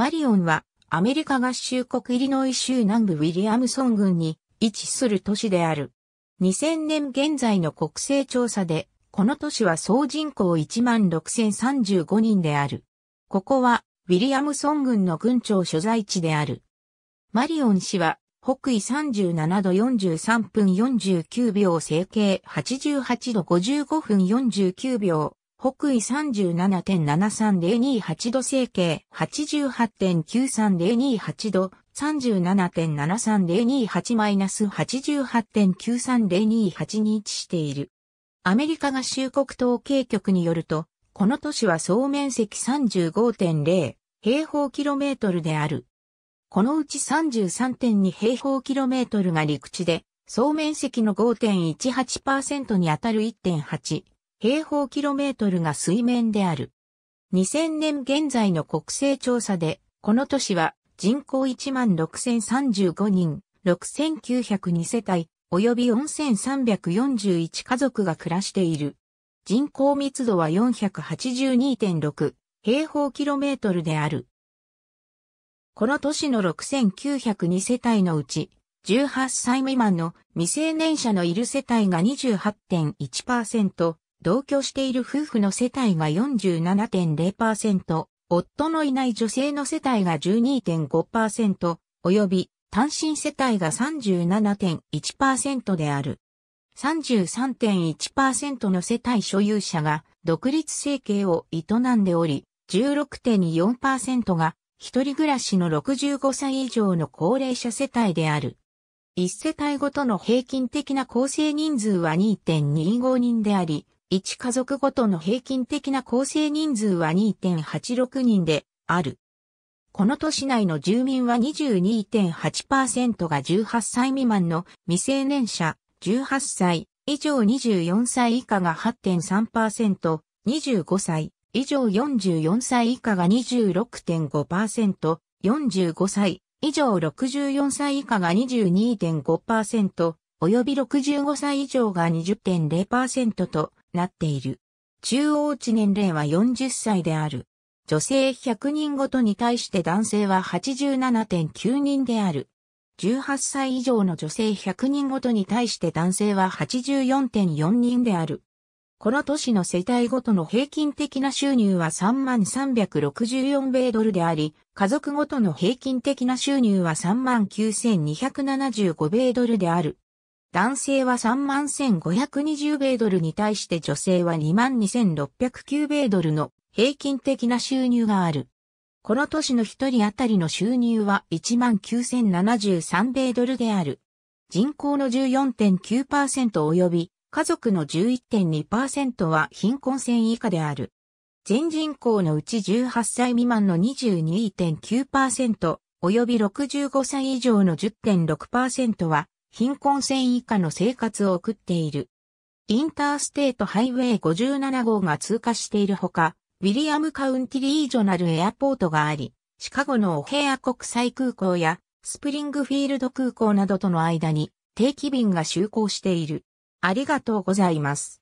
マリオンはアメリカ合衆国イリノイ州南部ウィリアムソン郡に位置する都市である。2000年現在の国勢調査で、この都市は総人口16,035人である。ここはウィリアムソン郡の郡庁所在地である。マリオン氏は北緯37度43分49秒整形88度55分49秒北緯3 7 7 3 0 2 8度整形88.93028度37.73028-88.93028に位置している。アメリカ合衆国統計局によると、この都市は総面積35.0平方キロメートルである。このうち33.2平方キロメートルが陸地で、総面積の5.18%にあたる1.8平方キロメートルが水面である。2000年現在の国勢調査で、この都市は人口16,035人、6,902世帯、及び4,341家族が暮らしている。人口密度は482.6平方キロメートルである。この都市の6,902世帯のうち、18歳未満の未成年者のいる世帯が28.1%、同居している夫婦の世帯が47.0%、夫のいない女性の世帯が12.5%、及び単身世帯が37.1%である。33.1%の世帯所有者が独立生計を営んでおり、16.4%が一人暮らしの65歳以上の高齢者世帯である。1世帯ごとの平均的な構成人数は2.25人であり、1家族ごとの平均的な構成人数は2.86人である。この都市内の住民は22.8%が18歳未満の未成年者、18歳以上24歳以下が8.3%、25歳以上44歳以下が26.5%、45歳以上64歳以下が22.5%、及び65歳以上が20.0%となっている。中央値年齢は40歳である。女性100人ごとに対して男性は87.9人である。18歳以上の女性100人ごとに対して男性は84.4人である。この都市の世帯ごとの平均的な収入は3364米ドルであり、家族ごとの平均的な収入は39275米ドルである。男性は31,520米ドルに対して女性は22,609米ドルの平均的な収入がある。この年の一人当たりの収入は19,073米ドルである。人口の14.9%及び家族の11.2%は貧困線以下である。全人口のうち18歳未満の22.9%及び65歳以上の10.6%は貧困線以下の生活を送っている。インターステートハイウェイ57号が通過しているほか、ウィリアムカウンティリージョナルエアポートがあり、シカゴのオヘア国際空港やスプリングフィールド空港などとの間に定期便が就航している。ありがとうございます。